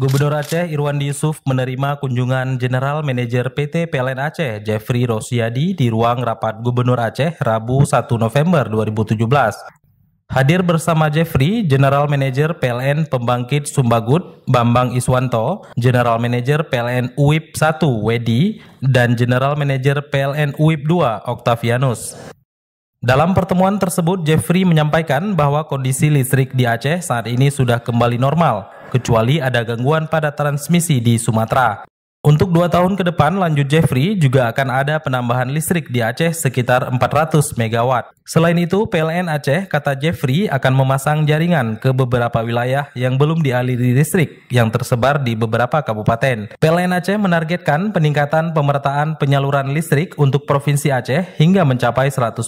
Gubernur Aceh Irwan Yusuf menerima kunjungan General Manager PT PLN Aceh Jeffrey Rosyadi di ruang rapat Gubernur Aceh Rabu 1 November 2017. Hadir bersama Jeffrey, General Manager PLN Pembangkit Sumbagut, Bambang Iswanto, General Manager PLN UIP 1, Wedi, dan General Manager PLN UIP 2, Oktavianus. Dalam pertemuan tersebut, Jeffrey menyampaikan bahwa kondisi listrik di Aceh saat ini sudah kembali normal, kecuali ada gangguan pada transmisi di Sumatera. Untuk dua tahun ke depan, lanjut Jeffrey, juga akan ada penambahan listrik di Aceh sekitar 400 MW. Selain itu, PLN Aceh, kata Jeffrey, akan memasang jaringan ke beberapa wilayah yang belum dialiri listrik yang tersebar di beberapa kabupaten. PLN Aceh menargetkan peningkatan pemerataan penyaluran listrik untuk Provinsi Aceh hingga mencapai 100%.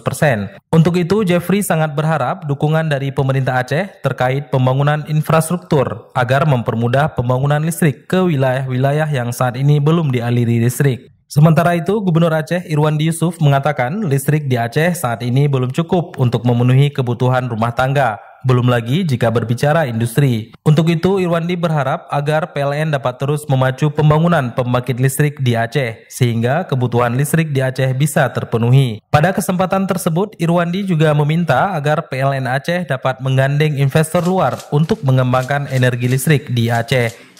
Untuk itu, Jeffrey sangat berharap dukungan dari pemerintah Aceh terkait pembangunan infrastruktur agar mempermudah pembangunan listrik ke wilayah-wilayah yang saat ini belum dialiri listrik. Sementara itu, Gubernur Aceh Irwandi Yusuf mengatakan listrik di Aceh saat ini belum cukup untuk memenuhi kebutuhan rumah tangga, belum lagi jika berbicara industri. Untuk itu, Irwandi berharap agar PLN dapat terus memacu pembangunan pembangkit listrik di Aceh, sehingga kebutuhan listrik di Aceh bisa terpenuhi. Pada kesempatan tersebut, Irwandi juga meminta agar PLN Aceh dapat menggandeng investor luar untuk mengembangkan energi listrik di Aceh.